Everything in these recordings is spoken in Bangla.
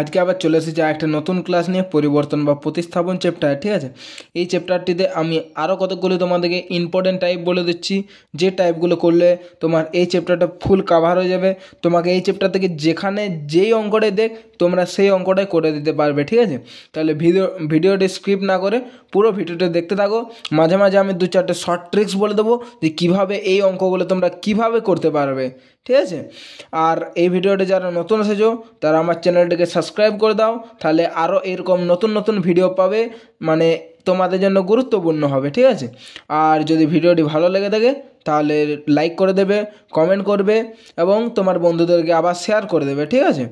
আজকে আবার চলে এসেছি একটা নতুন ক্লাস নিয়ে পরিবর্তন বা প্রতিস্থাপন চ্যাপ্টার ঠিক আছে এই চ্যাপ্টারটিতে আমি আরও কতগুলো তোমাদেরকে ইম্পর্টেন্ট টাইপ বলে দিচ্ছি যে টাইপগুলো করলে তোমার এই চ্যাপ্টারটা ফুল কাভার হয়ে যাবে তোমাকে এই চ্যাপ্টার থেকে যেখানে যেই অঙ্কটাই দেখ তোমরা সেই অঙ্কটাই করে দিতে পারবে ঠিক আছে তাহলে ভিডিও ভিডিওটি স্ক্রিপ্ট না করে পুরো ভিডিওটা দেখতে থাকো মাঝে মাঝে আমি দু চারটে শর্ট ট্রিক্স বলে দেবো যে কীভাবে এই অঙ্কগুলো তোমরা কিভাবে করতে পারবে ঠিক আছে আর এই ভিডিওটি যারা নতুন এসেছো তারা আমার চ্যানেলটিকে সাবস্ক্রাইব করে দাও তাহলে আরও এরকম নতুন নতুন ভিডিও পাবে মানে তোমাদের জন্য গুরুত্বপূর্ণ হবে ঠিক আছে আর যদি ভিডিওটি ভালো লেগে থাকে তাহলে লাইক করে দেবে কমেন্ট করবে এবং তোমার বন্ধুদেরকে আবার শেয়ার করে দেবে ঠিক আছে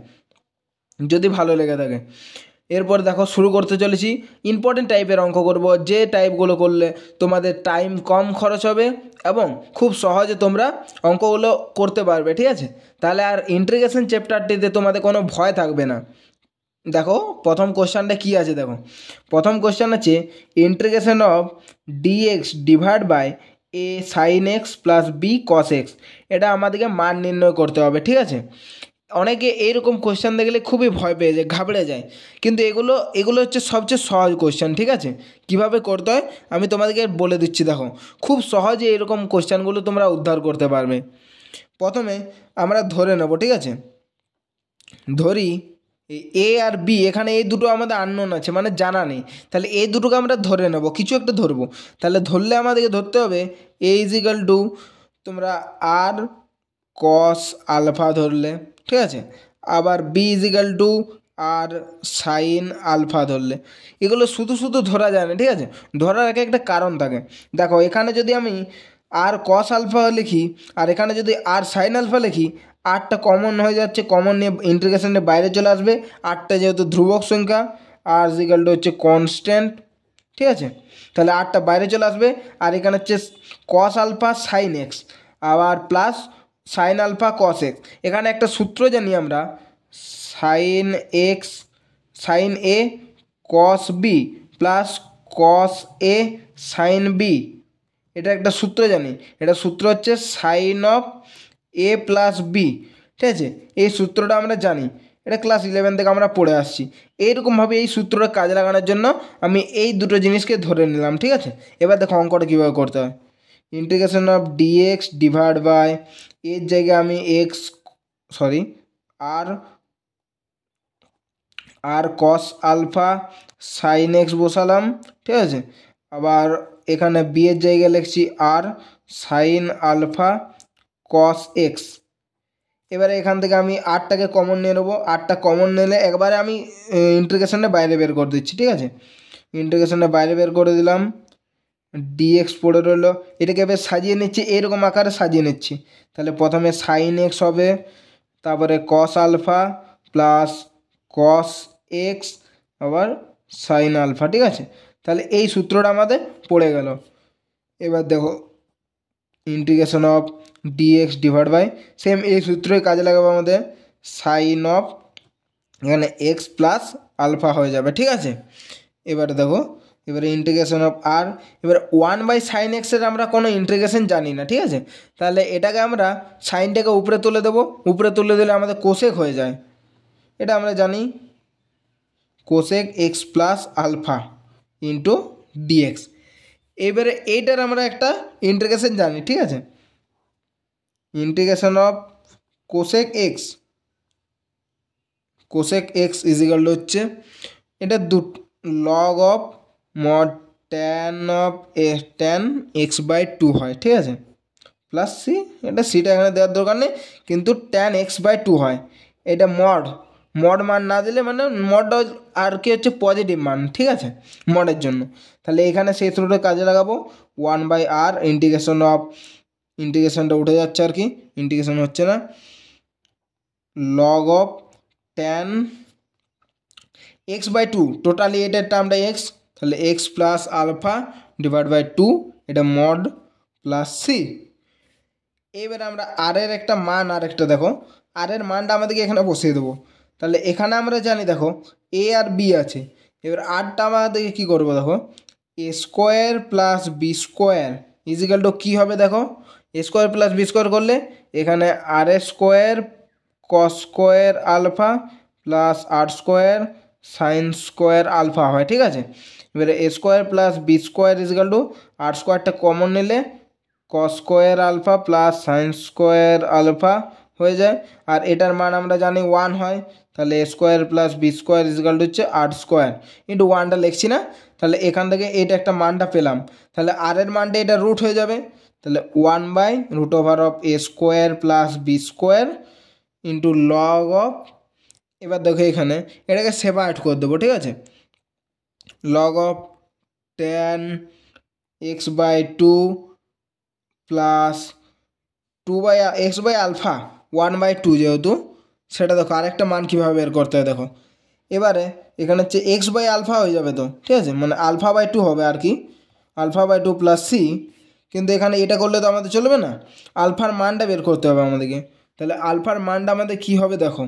যদি ভালো লেগে থাকে এরপর দেখো শুরু করতে চলেছি ইম্পর্টেন্ট টাইপের অঙ্ক করব যে টাইপগুলো করলে তোমাদের টাইম কম খরচ হবে এবং খুব সহজে তোমরা অঙ্কগুলো করতে পারবে ঠিক আছে তাহলে আর ইন্টিগ্রেশন চ্যাপ্টারটিতে তোমাদের কোনো ভয় থাকবে না দেখো প্রথম কোশ্চানটা কি আছে দেখো প্রথম কোশ্চান আছে integration of dx divide by a sine x plus b cos x এটা আমাদেরকে মান নির্ণয় করতে হবে ঠিক আছে অনেকে এইরকম কোশ্চেন দেখলে খুবই ভয় পেয়ে যায় ঘাবড়ে যায় কিন্তু এগুলো এগুলো হচ্ছে সবচেয়ে সহজ কোশ্চেন ঠিক আছে কিভাবে করতে হয় আমি তোমাদেরকে বলে দিচ্ছি দেখো খুব সহজে এরকম কোশ্চেনগুলো তোমরা উদ্ধার করতে পারবে প্রথমে আমরা ধরে নেব ঠিক আছে ধরি এ আর বি এখানে এই দুটো আমাদের আননোন আছে মানে জানা নেই তাহলে এই দুটোকে আমরা ধরে নেব কিছু একটা ধরবো তাহলে ধরলে আমাদেরকে ধরতে হবে এ ইজিক্যাল টু তোমরা আর কস আলফা ধরলে ঠিক আছে আবার b equal to r sine alpha ধরলে এগুলো শুধু শুধু ধরা যায় না ঠিক আছে ধরার এক একটা কারণ থাকে দেখো এখানে যদি আমি আর কস আলফা লিখি আর এখানে যদি আর সাইন আলফা লিখি আটটা কমন হয়ে যাচ্ছে কমন নিয়ে ইন্টিগ্রেশনের বাইরে চলে আসবে আটটা যেহেতু ধ্রুবক সংখ্যা আর টু হচ্ছে কনস্ট্যান্ট ঠিক আছে তাহলে আটটা বাইরে চলে আসবে আর এখানে হচ্ছে কস আলফা সাইন এক্স আবার plus sine alpha cos x এখানে একটা সূত্র জানি আমরা sine x sine a cos b plus cos a sine b এটা একটা সূত্র জানি এটা সূত্র হচ্ছে sine of a plus b ঠিক আছে এই সূত্রটা আমরা জানি এটা ক্লাস ইলেভেন থেকে আমরা পড়ে আসছি এইরকমভাবে এই সূত্রটা কাজে লাগানোর জন্য আমি এই দুটো জিনিসকে ধরে নিলাম ঠিক আছে এবার দেখো অঙ্কটা কীভাবে করতে হয় integration of dx divide by এর জায়গায় আমি এক্স সরি আর r cos alpha sine x বসালাম ঠিক আছে আবার এখানে বি এর জায়গায় লিখছি r sine alpha cos x এবারে এখান থেকে আমি আটটাকে কমন নিয়ে নেবো আটটা কমন নিলে একবারে আমি ইন্টিগ্রেশনের বাইরে বের করে দিচ্ছি ঠিক আছে ইন্টিগ্রেশনের বাইরে বের করে দিলাম ডিএক্স পড়ে রইল এটাকে এবার সাজিয়ে নিচ্ছি এরকম আকারে সাজিয়ে নিচ্ছি তাহলে প্রথমে সাইন এক্স হবে তারপরে cos alpha plus cos x আবার সাইন আলফা ঠিক আছে তাহলে এই সূত্রটা আমাদের পড়ে গেল এবার দেখো integration of dx divide by same এই সূত্রই কাজে লাগাবো আমাদের সাইন অফ এখানে এক্স প্লাস আলফা হয়ে যাবে ঠিক আছে এবার দেখো এবারে ইন্টিগ্রেশন অফ আর এবার ওয়ান বাই সাইন এক্সের আমরা কোনো ইন্টিগ্রেশন জানি না ঠিক আছে তাহলে এটাকে আমরা সাইনটাকে উপরে তুলে দেবো উপরে তুলে দিলে আমাদের কোশেক হয়ে যায় এটা আমরা জানি cosec x plus alpha into d x এবারে এইটার আমরা একটা ইন্টিগ্রেশন জানি ঠিক আছে integration of cosec x cosec x equal হচ্ছে এটা দু log of mod tan of a tan x by two হয় ঠিক আছে প্লাস সি এটা সিটা এখানে দেওয়ার দরকার নেই কিন্তু ট্যান এক্স বাই টু হয় এটা মড মড মান না দিলে মানে মডটা আর কি হচ্ছে পজিটিভ মান ঠিক আছে মডের জন্য তাহলে এখানে সেই থ্রুটা কাজে লাগাবো one by r integration of ইন্টিগ্রেশনটা উঠে যাচ্ছে আর কি ইন্টিগ্রেশন হচ্ছে না log of tan x by two totally এটার টার্মটা এক্স তাহলে x plus alpha divide by two এটা মড প্লাস সি এবার আমরা আর এর একটা মান আর একটা দেখো আর এর মানটা আমাদেরকে এখানে বসিয়ে দেবো তাহলে এখানে আমরা জানি দেখো এ আর বি আছে এবার আরটা আমাদেরকে কী করবো দেখো a square plus b square equal to কী হবে দেখো a square plus b square করলে এখানে আর a square cos square alpha plus r square sine square alpha হয় ঠিক আছে এবারে a square plus b square equal to r স্কোয়ারটা কমন নিলে cos square alpha plus sine square alpha হয়ে যায় আর এটার মান আমরা জানি ওয়ান হয় তাহলে a square plus b square equal হচ্ছে আর স্কোয়ার ইন্টু ওয়ানটা লিখছি না তাহলে এখান থেকে এটা একটা মানটা পেলাম তাহলে আর এর মানটা এটা রুট হয়ে যাবে তাহলে one by root over of a square plus b square into log of এবার দেখো এখানে এটাকে সেপারেট করে দেবো ঠিক আছে log of tan x by 2 plus 2 by x by alpha 1 by 2 যেহেতু সেটা দেখো আরেকটা মান কীভাবে বের করতে হয় দেখো এবারে এখানে হচ্ছে এক্স বাই আলফা হয়ে যাবে তো ঠিক আছে মানে আলফা বাই টু হবে আর কি alpha by two plus c কিন্তু এখানে এটা করলে তো আমাদের চলবে না আলফার মানটা বের করতে হবে আমাদেরকে তাহলে আলফার মানটা আমাদের কি হবে দেখো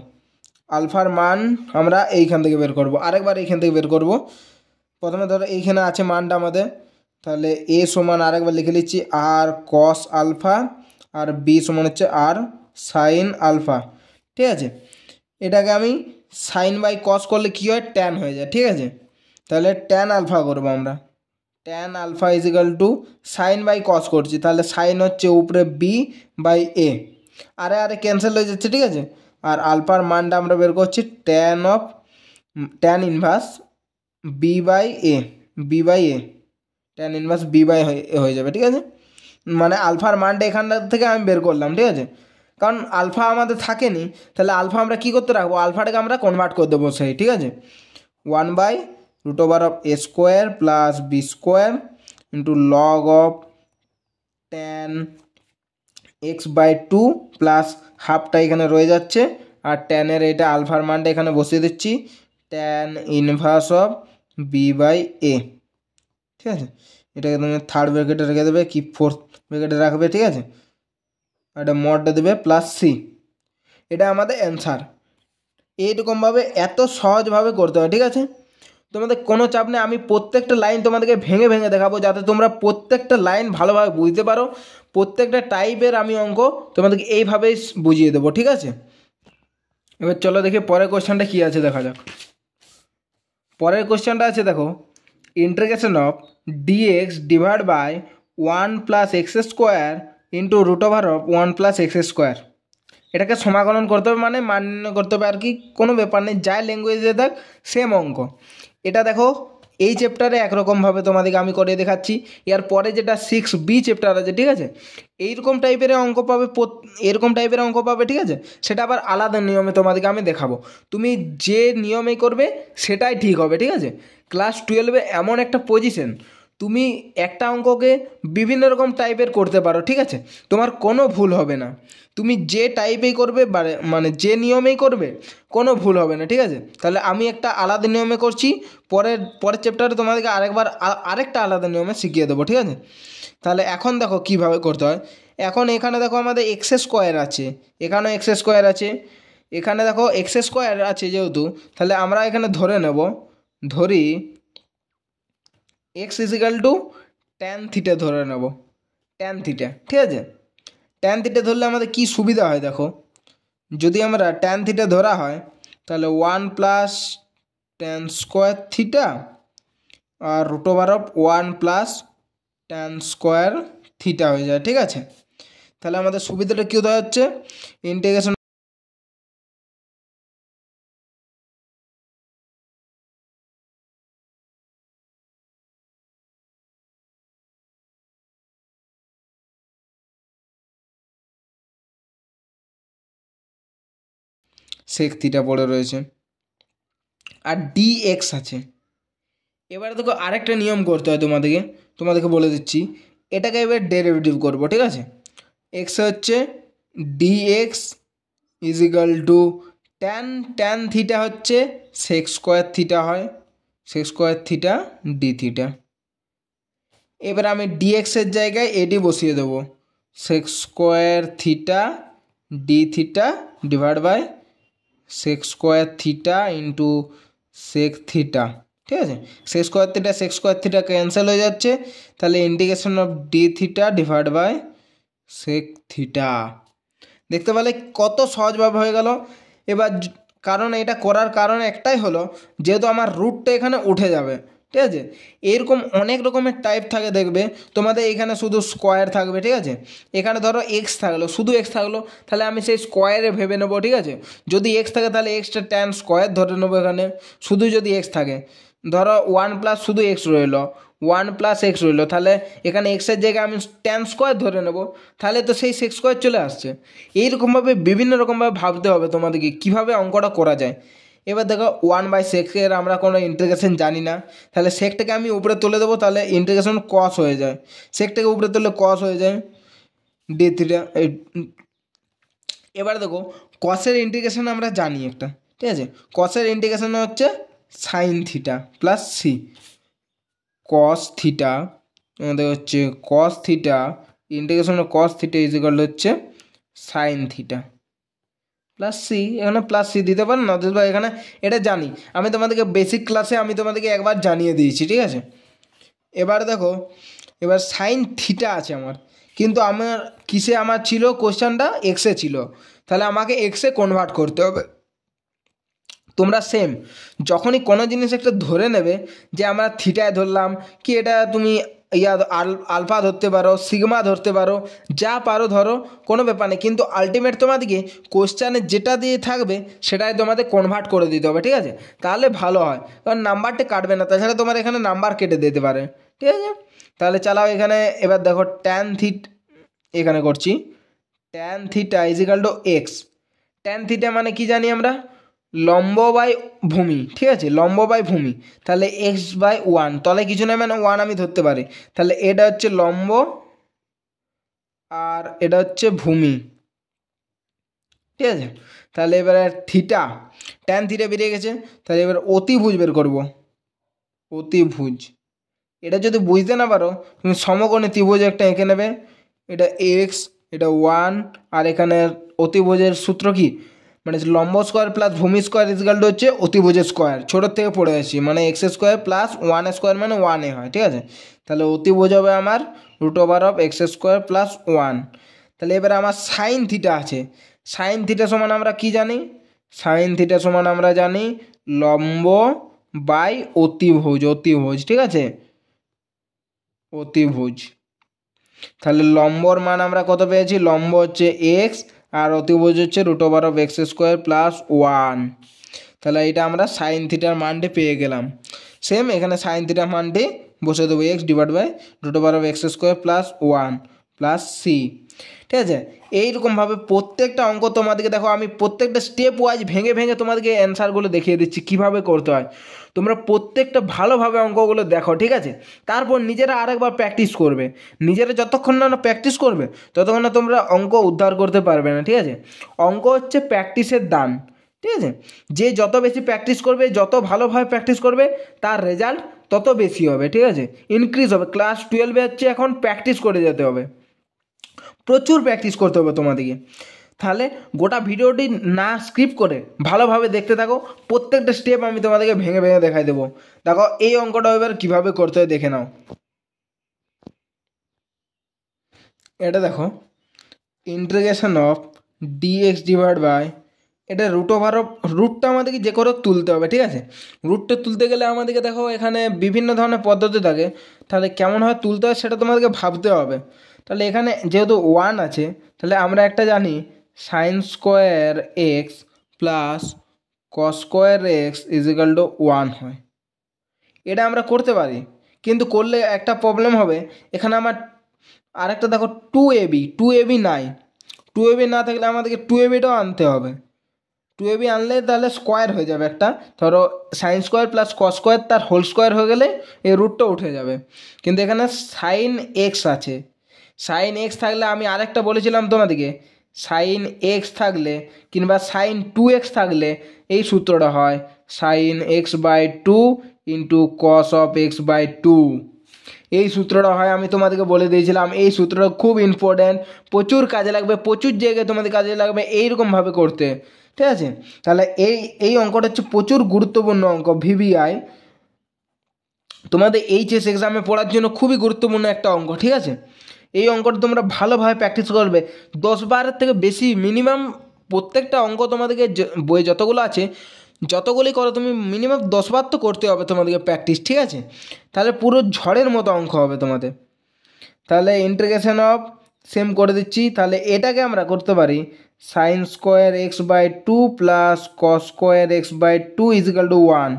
আলফার মান আমরা এইখান থেকে বের করব আরেকবার এইখান থেকে বের করবো প্রথমে ধরো এইখানে আছে মানটা আমাদের তাহলে এ সমান আরেকবার লিখে নিচ্ছি আর কস আলফা আর বি সমান হচ্ছে আর সাইন আলফা ঠিক আছে এটাকে আমি সাইন বাই কস করলে কী হয় ট্যান হয়ে যায় ঠিক আছে তাহলে ট্যান আলফা করবো আমরা tan alpha equal to sine by cos করছি তাহলে সাইন হচ্ছে উপরে বি বাই এ আরে আরে ক্যান্সেল হয়ে যাচ্ছে ঠিক আছে আর আলফার মানটা আমরা বের করছি tan of tan inverse b by a b by a tan inverse b by হয়ে যাবে ঠিক আছে মানে আলফার মানটা এখানটা থেকে আমি বের করলাম ঠিক আছে কারণ আলফা আমাদের থাকেনি তাহলে আলফা আমরা কী করতে রাখবো আলফাটাকে আমরা কনভার্ট করে দেবো সেই ঠিক আছে one by root over of a square plus b square into log of tan x by two plus হাফটা এখানে রয়ে যাচ্ছে আর ট্যানের এটা আলফার মানটা এখানে বসিয়ে দিচ্ছি tan inverse of b by a ঠিক আছে এটাকে তুমি থার্ড ব্র্যাকেটে রেখে দেবে কি ফোর্থ ব্র্যাকেটে রাখবে ঠিক আছে এটা মডটা দেবে প্লাস সি এটা আমাদের অ্যান্সার এইরকমভাবে এত সহজভাবে করতে হবে ঠিক আছে তোমাদের কোনো চাপ নেই আমি প্রত্যেকটা লাইন তোমাদেরকে ভেঙে ভেঙে দেখাবো যাতে তোমরা প্রত্যেকটা লাইন ভালোভাবে বুঝতে পারো প্রত্যেকটা টাইপের আমি অঙ্ক তোমাদেরকে এইভাবেই বুঝিয়ে দেবো ঠিক আছে এবার চলো দেখি পরের কোয়েশ্চেনটা কী আছে দেখা যাক পরের কোশ্চেনটা আছে দেখো integration of dx divide by one plus x square into root over of one plus x square এটাকে সমাকলন করতে হবে মানে মান্য করতে হবে আর কি কোনো ব্যাপার নেই যা ল্যাঙ্গুয়েজে দেখ সেম অঙ্ক এটা দেখো এই চ্যাপ্টারে একরকমভাবে তোমাদেরকে আমি করে দেখাচ্ছি এর পরে যেটা সিক্স বি চ্যাপ্টার আছে ঠিক আছে এইরকম টাইপের অঙ্ক পাবে এরকম টাইপের অঙ্ক পাবে ঠিক আছে সেটা আবার আলাদা নিয়মে তোমাদেরকে আমি দেখাবো তুমি যে নিয়মে করবে সেটাই ঠিক হবে ঠিক আছে ক্লাস টুয়েলভে এমন একটা পজিশন তুমি একটা অঙ্ককে বিভিন্ন রকম টাইপের করতে পারো ঠিক আছে তোমার কোনো ভুল হবে না তুমি যে টাইপেই করবে মানে যে নিয়মেই করবে কোনো ভুল হবে না ঠিক আছে তাহলে আমি একটা আলাদা নিয়মে করছি পরের পরের চ্যাপ্টারে তোমাদেরকে আরেকবার আরেকটা আলাদা নিয়মে শিখিয়ে দেবো ঠিক আছে তাহলে এখন দেখো কিভাবে করতে হয় এখন এখানে দেখো আমাদের এক্স স্কোয়ার আছে এখানেও এক্স স্কোয়ার আছে এখানে দেখো এক্স স্কোয়ার আছে যেহেতু তাহলে আমরা এখানে ধরে নেব ধরি x equal to tan theta ধরে নেব টেন থিটা ঠিক আছে টেন থিটে ধরলে আমাদের কি সুবিধা হয় দেখো যদি আমরা টেন থিটা ধরা হয় তাহলে one plus tan square theta আর root over of one plus tan square theta হয়ে যায় ঠিক আছে তাহলে আমাদের সুবিধাটা কী হচ্ছে ইন্টিগ্রেশন সেক থিটা পড়ে রয়েছে আর ডি এক্স আছে এবারে দেখো আরেকটা নিয়ম করতে হয় তোমাদেরকে তোমাদেরকে বলে দিচ্ছি এটাকে এবার ডেরিভেটিভ করবো ঠিক আছে এক্স হচ্ছে d x is equal to tan tan theta হচ্ছে সেক্স স্কোয়ার থিটা হয় sec square theta d theta এবার আমি ডিএক্সের জায়গায় এটি বসিয়ে দেবো sec square theta d theta divide by sec square theta into sec theta ঠিক আছে sec square theta sec square theta cancel হয়ে যাচ্ছে তাহলে integration of d theta divide by sec theta দেখতে পেলে কত সহজভাবে হয়ে গেল এবার কারণ এটা করার কারণ একটাই হলো যেহেতু আমার রুটটা এখানে উঠে যাবে ঠিক আছে এরকম অনেক রকমের টাইপ থাকে দেখবে তোমাদের এখানে শুধু স্কোয়ার থাকবে ঠিক আছে এখানে ধরো এক্স থাকলো শুধু এক্স থাকলো তাহলে আমি সেই স্কোয়ারে ভেবে নেবো ঠিক আছে যদি এক্স থাকে তাহলে এক্সটা ট্যান স্কোয়ার ধরে নেবো এখানে শুধু যদি এক্স থাকে ধরো ওয়ান প্লাস শুধু এক্স রইলো ওয়ান প্লাস এক্স রইলো তাহলে এখানে এক্সের জায়গায় আমি টেন স্কোয়ার ধরে নেব তাহলে তো সেই সেক্স স্কোয়ার চলে আসছে এইরকমভাবে বিভিন্ন রকমভাবে ভাবতে হবে তোমাদেরকে কীভাবে অঙ্কটা করা যায় এবার দেখো ওয়ান বাই সেক্সের আমরা কোনো ইন্টিগ্রেশন জানি না তাহলে সেকটাকে আমি উপরে তুলে দেবো তাহলে ইন্টিগ্রেশন কস হয়ে যায় সেকটাকে উপরে তুললে কস হয়ে যায় ডি থ্রিটা এবার দেখো কসের ইন্টিগ্রেশন আমরা জানি একটা ঠিক আছে কসের ইন্টিগ্রেশন হচ্ছে sine theta plus c cos theta আমাদের হচ্ছে cos theta integration cos theta equal হচ্ছে সাইন থিটা প্লাস সি এখানে প্লাস সি দিতে পারেন না বা এখানে এটা জানি আমি তোমাদেরকে বেসিক ক্লাসে আমি তোমাদেরকে একবার জানিয়ে দিয়েছি ঠিক আছে এবার দেখো এবার সাইন থিটা আছে আমার কিন্তু আমার কিসে আমার ছিল কোশ্চেনটা এক্সে ছিল তাহলে আমাকে এক্সে কনভার্ট করতে হবে তোমরা সেম যখনই কোনো জিনিস একটা ধরে নেবে যে আমরা থিটায় ধরলাম কি এটা তুমি ইয়া আল আলফা ধরতে পারো সিগমা ধরতে পারো যা পারো ধরো কোনো ব্যাপার নেই কিন্তু আলটিমেট তোমাদেরকে কোশ্চানে যেটা দিয়ে থাকবে সেটাই তোমাদের কনভার্ট করে দিতে হবে ঠিক আছে তাহলে ভালো হয় কারণ নাম্বারটা কাটবে না তাছাড়া তোমার এখানে নাম্বার কেটে দিতে পারে ঠিক আছে তাহলে চালাও এখানে এবার দেখো ট্যান থিট এখানে করছি tan theta equal to x tan theta মানে কি জানি আমরা লম্ব বাই ভূমি ঠিক আছে লম্ব বাই ভূমি তাহলে এক্স বাই ওয়ান তলে কিছু নেই মানে ওয়ান আমি ধরতে পারি তাহলে এটা হচ্ছে লম্ব আর এটা হচ্ছে ভূমি ঠিক আছে তাহলে এবারে থিটা ট্যান থিটা বেরিয়ে গেছে তাহলে এবার অতিভুজ বের করব অতিভুজ এটা যদি বুঝতে না পারো তুমি সমকোণে ত্রিভুজ একটা এঁকে নেবে এটা এক্স এটা ওয়ান আর এখানে অতিভুজের সূত্র কি মানে লম্ব স্কোয়ার প্লাস ভূমি স্কোয়ার ইজগাল্ট হচ্ছে অতিভুজের স্কোয়ার ছোটোর থেকে পড়ে আছি মানে x square plus one square মানে ওয়ানে হয় ঠিক আছে তাহলে অতিভুজ হবে আমার root over of x square plus one তাহলে এবারে আমার সাইন থিটা আছে সাইন থিটা সমান আমরা কি জানি সাইন থিটা সমান আমরা জানি লম্ব বাই অতিভুজ অতিভুজ ঠিক আছে অতিভুজ তাহলে লম্বর মান আমরা কত পেয়েছি লম্ব হচ্ছে এক্স আর অতিভুজ হচ্ছে root over of x square plus one তাহলে এটা আমরা সাইন থিটার মানটি পেয়ে গেলাম সেম এখানে সাইন থিটার মানটি বসে দেবো x divide by root over of x square plus one plus c ঠিক আছে এইরকমভাবে প্রত্যেকটা অঙ্ক তোমাদেরকে দেখো আমি প্রত্যেকটা স্টেপ ওয়াইজ ভেঙে ভেঙে তোমাদেরকে অ্যান্সারগুলো দেখিয়ে দিচ্ছি কিভাবে করতে হয় তোমরা প্রত্যেকটা ভালোভাবে অঙ্কগুলো দেখো ঠিক আছে তারপর নিজেরা আরেকবার প্র্যাকটিস করবে নিজেরা যতক্ষণ না প্র্যাকটিস করবে ততক্ষণ না তোমরা অঙ্ক উদ্ধার করতে পারবে না ঠিক আছে অঙ্ক হচ্ছে প্র্যাকটিসের দান ঠিক আছে যে যত বেশি প্র্যাকটিস করবে যত ভালোভাবে প্র্যাকটিস করবে তার রেজাল্ট তত বেশি হবে ঠিক আছে ইনক্রিজ হবে ক্লাস টুয়েলভে হচ্ছে এখন প্র্যাকটিস করে যেতে হবে প্রচুর প্র্যাকটিস করতে হবে তোমাদেরকে তাহলে গোটা ভিডিওটি না স্ক্রিপ্ট করে ভালোভাবে দেখতে থাকো প্রত্যেকটা স্টেপ আমি তোমাদেরকে ভেঙে ভেঙে দেখাই দেবো দেখো এই অঙ্কটা এবার কীভাবে করতে হয় দেখে নাও এটা দেখো integration of dx divide by এটা রুট ওভার অফ রুটটা আমাদেরকে যে করে তুলতে হবে ঠিক আছে রুটটা তুলতে গেলে আমাদেরকে দেখো এখানে বিভিন্ন ধরনের পদ্ধতি থাকে তাহলে কেমন হয় তুলতে হয় সেটা তোমাদেরকে ভাবতে হবে তাহলে এখানে যেহেতু ওয়ান আছে তাহলে আমরা একটা জানি sine square x plus cos square x equal to one হয় এটা আমরা করতে পারি কিন্তু করলে একটা প্রবলেম হবে এখানে আমার আরেকটা দেখো টু এবি টু এবি নাই টু এবি না থাকলে আমাদেরকে টু এবিটাও আনতে হবে টু এবি আনলে তাহলে স্কোয়ার হয়ে যাবে একটা ধরো sine square plus cos square তার হোল স্কোয়ার হয়ে গেলে এই রুটটা উঠে যাবে কিন্তু এখানে সাইন এক্স আছে সাইন এক্স থাকলে আমি আরেকটা বলেছিলাম তোমাদেরকে সাইন এক্স থাকলে কিংবা সাইন টু এক্স থাকলে এই সূত্রটা হয় sine x by two into cos of x by two এই সূত্রটা হয় আমি তোমাদেরকে বলে দিয়েছিলাম এই সূত্রটা খুব ইম্পর্ট্যান্ট প্রচুর কাজে লাগবে প্রচুর জায়গায় তোমাদের কাজে লাগবে এইরকমভাবে করতে ঠিক আছে তাহলে এই এই অঙ্কটা হচ্ছে প্রচুর গুরুত্বপূর্ণ অঙ্ক ভিভিআই তোমাদের এইচএস এক্সামে পড়ার জন্য খুবই গুরুত্বপূর্ণ একটা অঙ্ক ঠিক আছে এই অঙ্কটা তোমরা ভালোভাবে প্র্যাকটিস করবে দশ বারের থেকে বেশি মিনিমাম প্রত্যেকটা অঙ্ক তোমাদেরকে বইয়ে যতগুলো আছে যতগুলি করো তুমি মিনিমাম দশবার তো করতে হবে তোমাদেরকে প্র্যাকটিস ঠিক আছে তাহলে পুরো ঝড়ের মতো অঙ্ক হবে তোমাদের তাহলে ইন্টিগ্রেশন অফ সেম করে দিচ্ছি তাহলে এটাকে আমরা করতে পারি sine square x by two plus cos square x by two equal to one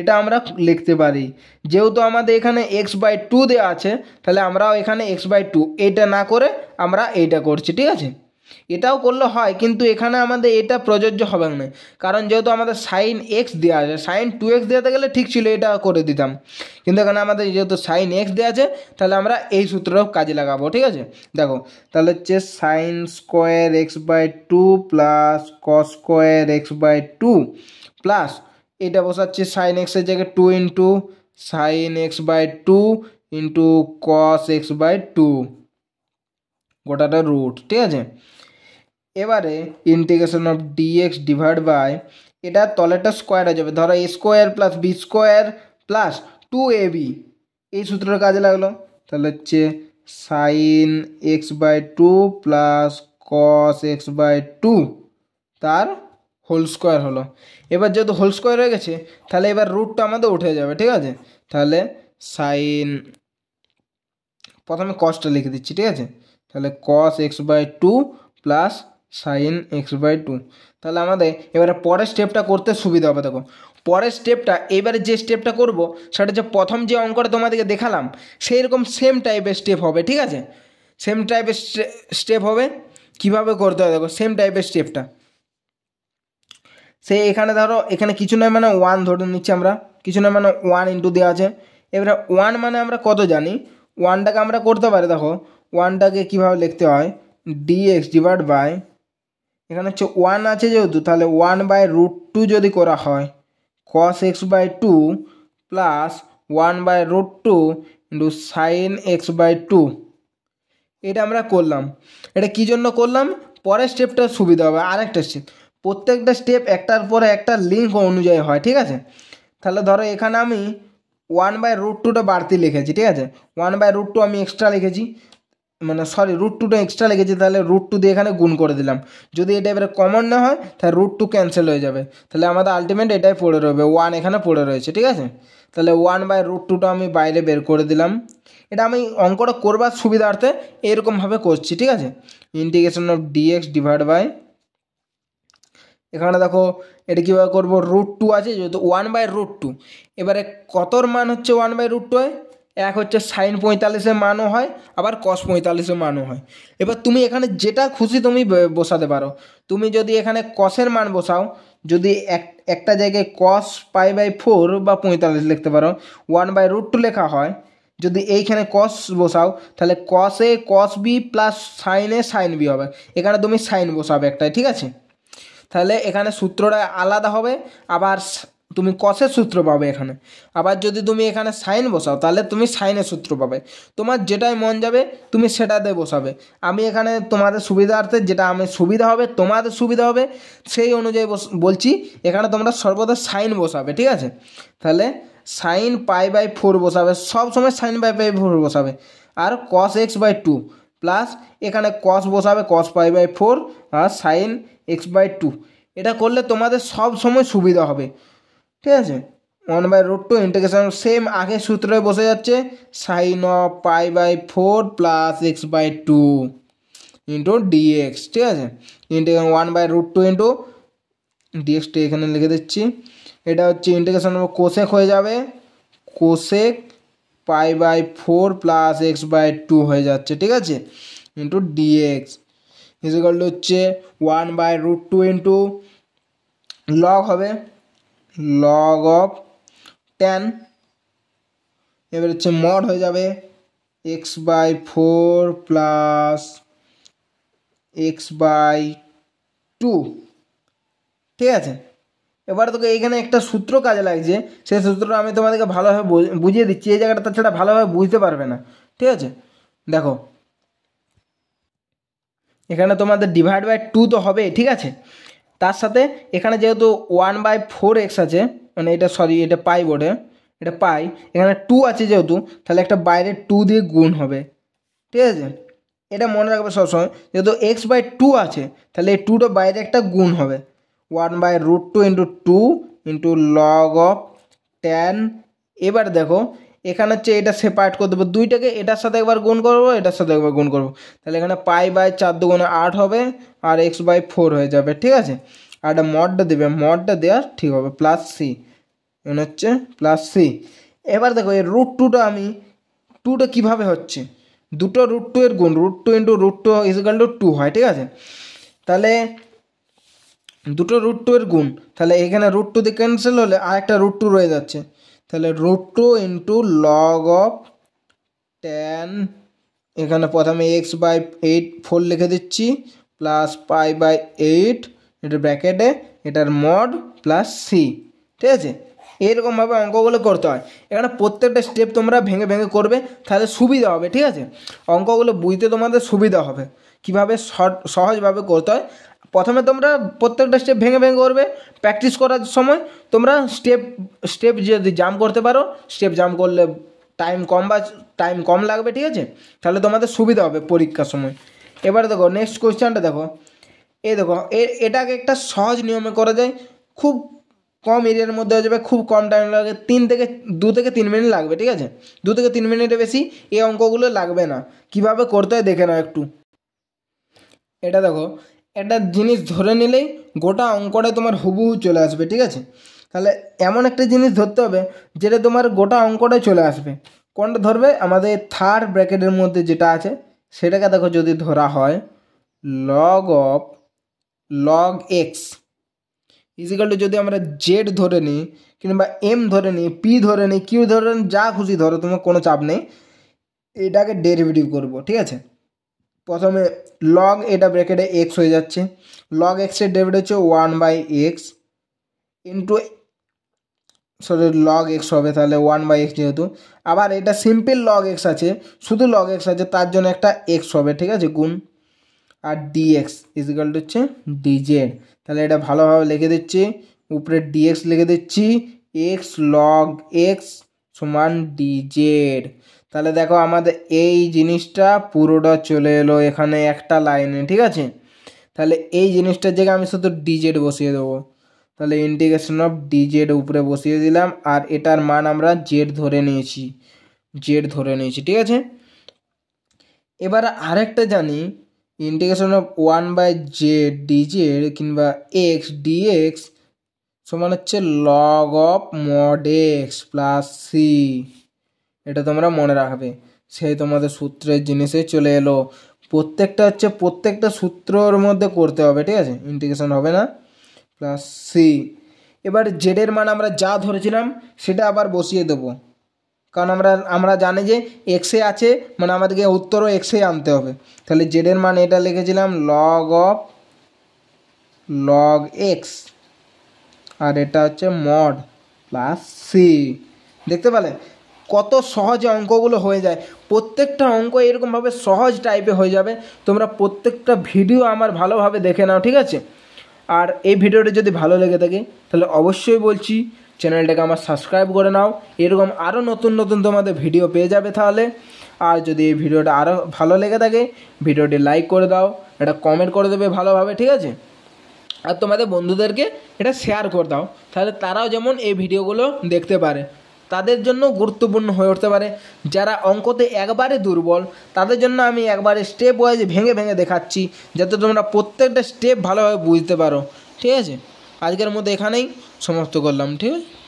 এটা আমরা লিখতে পারি যেহেতু আমাদের এখানে এক্স বাই টু দেওয়া আছে তাহলে আমরাও এখানে এক্স বাই টু এটা না করে আমরা এইটা করছি ঠিক আছে এটাও করলে হয় কিন্তু এখানে আমাদের এটা প্রযোজ্য হবে না কারণ যেহেতু আমাদের সাইন এক্স দেওয়া আছে সাইন টু এক্স দেওয়াতে গেলে ঠিক ছিল এটা করে দিতাম কিন্তু এখানে আমাদের যেহেতু সাইন এক্স দেওয়া আছে তাহলে আমরা এই সূত্রটাও কাজে লাগাবো ঠিক আছে দেখো তাহলে হচ্ছে sine square x by two plus cos square x by two plus এটা বসাচ্ছি সাইন এক্সের জায়গায় two into sine x by two into cos x by two গোটাটা রুট ঠিক আছে এবারে integration of dx divide by এটা তলেটা স্কোয়ার হয়ে যাবে ধরো a square plus b square plus two a b এই সূত্রটা কাজে লাগলো তাহলে হচ্ছে sine x by two plus cos x by two তার হোল স্কোয়ার হলো এবার যেহেতু হোল স্কোয়ার হয়ে গেছে তাহলে এবার রুটটা আমাদের উঠে যাবে ঠিক আছে তাহলে সাইন প্রথমে কসটা লিখে দিচ্ছি ঠিক আছে তাহলে cos x by two plus sine x by two তাহলে আমাদের এবারে পরের স্টেপটা করতে সুবিধা হবে দেখো পরের স্টেপটা এবারে যে স্টেপটা করব সেটা যে প্রথম যে অঙ্কটা তোমাদেরকে দেখালাম সেই রকম সেম টাইপের স্টেপ হবে ঠিক আছে সেম টাইপের স্টেপ হবে কিভাবে করতে হবে দেখো সেম টাইপের স্টেপটা সে এখানে ধরো এখানে কিছু নয় মানে ওয়ান ধরে নিচ্ছি আমরা কিছু নয় মানে ওয়ান ইন্টু দেওয়া আছে এবারে ওয়ান মানে আমরা কত জানি ওয়ানটাকে আমরা করতে পারি দেখো ওয়ানটাকে কীভাবে লিখতে হয় ডি এক্স ডিভাইড বাই এখানে হচ্ছে ওয়ান আছে যেহেতু তাহলে ওয়ান বাই রুট টু যদি করা হয় cos x by two plus one by root two into sine x by two এটা আমরা করলাম এটা কী জন্য করলাম পরের স্টেপটা সুবিধা হবে আরেকটা স্টেপ প্রত্যেকটা স্টেপ একটার পরে একটা লিঙ্ক অনুযায়ী হয় ঠিক আছে তাহলে ধরো এখানে আমি ওয়ান বাই রুট টুটা বাড়তি লিখেছি ঠিক আছে ওয়ান বাই রুট টু আমি এক্সট্রা লিখেছি মানে সরি রুট টুটা এক্সট্রা লেগেছে তাহলে রুট টু দিয়ে এখানে গুণ করে দিলাম যদি এটা এবারে কমন না হয় তাহলে রুট টু ক্যান্সেল হয়ে যাবে তাহলে আমাদের আলটিমেট এটাই পড়ে রবে ওয়ান এখানে পড়ে রয়েছে ঠিক আছে তাহলে ওয়ান বাই রুট টুটা আমি বাইরে বের করে দিলাম এটা আমি অঙ্কটা করবার সুবিধার্থে এরকমভাবে করছি ঠিক আছে integration of dx divide by এখানে দেখো এটা কীভাবে করবো রুট টু আছে যেহেতু ওয়ান বাই রুট টু এবারে কতর মান হচ্ছে ওয়ান বাই রুট টু হয় এক হচ্ছে সাইন পঁয়তাল্লিশের মানও হয় আবার কস পঁয়তাল্লিশের মানও হয় এবার তুমি এখানে যেটা খুশি তুমি বসাতে পারো তুমি যদি এখানে কসের মান বসাও যদি এক একটা জায়গায় কস পাই বাই ফোর বা পঁয়তাল্লিশ লিখতে পারো ওয়ান বাই রুট টু লেখা হয় যদি এইখানে কস বসাও তাহলে কসে কস বি প্লাস সাইনে সাইন বি হবে এখানে তুমি সাইন বসাবে একটাই ঠিক আছে তাহলে এখানে সূত্রটা আলাদা হবে আবার তুমি কষের সূত্র পাবে এখানে আবার যদি তুমি এখানে সাইন বসাও তাহলে তুমি সাইনের সূত্র পাবে তোমার যেটাই মন যাবে তুমি সেটাতে বসাবে আমি এখানে তোমাদের সুবিধার্থে যেটা আমি সুবিধা হবে তোমাদের সুবিধা হবে সেই অনুযায়ী বলছি এখানে তোমরা সর্বদা সাইন বসাবে ঠিক আছে তাহলে সাইন পাই বাই ফোর বসাবে সব সময় সাইন পাই পাই ফোর বসাবে আর cos x by two plus এখানে কস বসাবে কস পাই বাই ফোর আর সাইন এক্স বাই টু এটা করলে তোমাদের সব সময় সুবিধা হবে ঠিক আছে one by root two integration same আগে সূত্রে বসে যাচ্ছে sine of pi by four plus x by two into dx ঠিক আছে integration one by root two into ডিএক্সটি এখানে লিখে দিচ্ছি এটা হচ্ছে ইন্টিগ্রেশন কোশেক হয়ে যাবে cosec pi by four plus x by two হয়ে যাচ্ছে ঠিক আছে ইন্টু ডিএক্স ইজিকাল হচ্ছে one by root two into log হবে লগ অফ টেন এবার হচ্ছে মড হয়ে যাবে x by four plus x by two ঠিক আছে এবার তোকে এইখানে একটা সূত্র কাজে লাগছে সেই সূত্রটা আমি তোমাদেরকে ভালোভাবে বুঝিয়ে দিচ্ছি এই জায়গাটা তাছাড়া ভালোভাবে বুঝতে পারবে না ঠিক আছে দেখো এখানে তোমাদের ডিভাইড বাই টু তো হবে ঠিক আছে তার সাথে এখানে যেহেতু ওয়ান বাই ফোর এক্স আছে মানে এটা সরি এটা পাই বোর্ডে এটা পাই এখানে টু আছে যেহেতু তাহলে একটা বাইরে টু দিয়ে গুণ হবে ঠিক আছে এটা মনে রাখবে সবসময় যেহেতু এক্স বাই টু আছে তাহলে এই টুটা বাইরে একটা গুণ হবে one by root two into two into log of ten এবার দেখো এখানে হচ্ছে এটা সেপারেট করে দেবো দুইটাকে এটার সাথে একবার গুণ করবো এটার সাথে একবার গুণ করবো তাহলে এখানে পাই বাই চার দুগুণে আট হবে আর এক্স বাই ফোর হয়ে যাবে ঠিক আছে আর এটা মডটা দেবে মডটা দেওয়া ঠিক হবে প্লাস সি মনে হচ্ছে প্লাস সি এবার দেখো এই রুট টুটা আমি টুটা কীভাবে হচ্ছে দুটো রুট টু এর গুণ root two into root two equal to two হয় ঠিক আছে তাহলে দুটো রুট টু এর গুণ তাহলে এখানে রুট টু দিয়ে ক্যান্সেল হলে আর একটা রুট টু রয়ে যাচ্ছে তাহলে root two into log of tan এখানে প্রথমে এক্স বাই এইট ফোর লিখে দিচ্ছি প্লাস পাই বাই এইট এটা ব্র্যাকেটে এটার মড প্লাস সি ঠিক আছে এরকমভাবে অঙ্কগুলো করতে হয় এখানে প্রত্যেকটা স্টেপ তোমরা ভেঙে ভেঙে করবে তাহলে সুবিধা হবে ঠিক আছে অঙ্কগুলো বুঝতে তোমাদের সুবিধা হবে কিভাবে সহজভাবে করতে হয় প্রথমে তোমরা প্রত্যেকটা স্টেপ ভেঙে ভেঙে করবে প্র্যাকটিস করার সময় তোমরা স্টেপ স্টেপ যদি জাম্প করতে পারো স্টেপ জাম্প করলে টাইম কম বা টাইম কম লাগবে ঠিক আছে তাহলে তোমাদের সুবিধা হবে পরীক্ষার সময় এবার দেখো নেক্সট কোয়েশ্চেনটা দেখো এই দেখো এটাকে একটা সহজ নিয়মে করা যায় খুব কম এরিয়ার মধ্যে হয়ে যাবে খুব কম টাইম লাগে তিন থেকে দু থেকে তিন মিনিট লাগবে ঠিক আছে দু থেকে তিন মিনিটের বেশি এই অঙ্কগুলো লাগবে না কিভাবে করতে হয় দেখে নাও একটু এটা দেখো একটা জিনিস ধরে নিলেই গোটা অঙ্কটা তোমার হুবুহু চলে আসবে ঠিক আছে তাহলে এমন একটা জিনিস ধরতে হবে যেটা তোমার গোটা অঙ্কটা চলে আসবে কোনটা ধরবে আমাদের থার্ড ব্র্যাকেটের মধ্যে যেটা আছে সেটাকে দেখো যদি ধরা হয় log of log x two যদি আমরা জেড ধরে নিই কিংবা এম ধরে নিই পি ধরে নিই কিউ ধরে নিই যা খুশি ধরো তোমার কোনো চাপ নেই এটাকে ডেরিভেটিভ করব ঠিক আছে প্রথমে লগ এটা ব্র্যাকেটে এক্স হয়ে যাচ্ছে লগ এক্সের ডেভিড হচ্ছে one by x into sorry log x হবে তাহলে ওয়ান বাই এক্স যেহেতু আবার এটা সিম্পল লগ এক্স আছে শুধু লগ এক্স আছে তার জন্য একটা এক্স হবে ঠিক আছে গুণ আর ডি ডিএক্স ইজিক্যাল হচ্ছে ডিজেড তাহলে এটা ভালোভাবে লিখে দিচ্ছি উপরে ডি এক্স লিখে দিচ্ছি এক্স লগ এক্স সমান ডিজেড তাহলে দেখো আমাদের এই জিনিসটা পুরোটা চলে এলো এখানে একটা লাইনে ঠিক আছে তাহলে এই জিনিসটার জায়গায় আমি শুধু ডিজেড বসিয়ে দেবো তাহলে ইন্টিগ্রেশন অফ ডিজেড উপরে বসিয়ে দিলাম আর এটার মান আমরা জেড ধরে নিয়েছি জেড ধরে নিয়েছি ঠিক আছে এবার আরেকটা জানি integration of one by z dz কিংবা এক্স ডিএক্স সমান হচ্ছে log of mod x plus c এটা তোমরা মনে রাখবে সেই তোমাদের সূত্রের জিনিসে চলে এলো প্রত্যেকটা হচ্ছে প্রত্যেকটা সূত্রর মধ্যে করতে হবে ঠিক আছে ইন্টিগ্রেশন হবে না প্লাস সি এবার জেডের মান আমরা যা ধরেছিলাম সেটা আবার বসিয়ে দেবো কারণ আমরা আমরা জানি যে এক্সে আছে মানে আমাদেরকে উত্তরও এক্সে আনতে হবে তাহলে জেডের মান এটা লিখেছিলাম লগ অফ লগ এক্স আর এটা হচ্ছে মড প্লাস সি দেখতে পেলে কত সহজে অঙ্কগুলো হয়ে যায় প্রত্যেকটা অঙ্ক এরকমভাবে সহজ টাইপে হয়ে যাবে তোমরা প্রত্যেকটা ভিডিও আমার ভালোভাবে দেখে নাও ঠিক আছে আর এই ভিডিওটি যদি ভালো লেগে থাকে তাহলে অবশ্যই বলছি চ্যানেলটাকে আমার সাবস্ক্রাইব করে নাও এরকম আরও নতুন নতুন তোমাদের ভিডিও পেয়ে যাবে তাহলে আর যদি এই ভিডিওটা আরও ভালো লেগে থাকে ভিডিওটি লাইক করে দাও এটা কমেন্ট করে দেবে ভালোভাবে ঠিক আছে আর তোমাদের বন্ধুদেরকে এটা শেয়ার করে দাও তাহলে তারাও যেমন এই ভিডিওগুলো দেখতে পারে তাদের জন্য গুরুত্বপূর্ণ হয়ে উঠতে পারে যারা অঙ্কতে একবারে দুর্বল তাদের জন্য আমি একবারে স্টেপ ওয়াইজ ভেঙে ভেঙে দেখাচ্ছি যাতে তোমরা প্রত্যেকটা স্টেপ ভালোভাবে বুঝতে পারো ঠিক আছে আজকের মতো এখানেই সমাপ্ত করলাম ঠিক আছে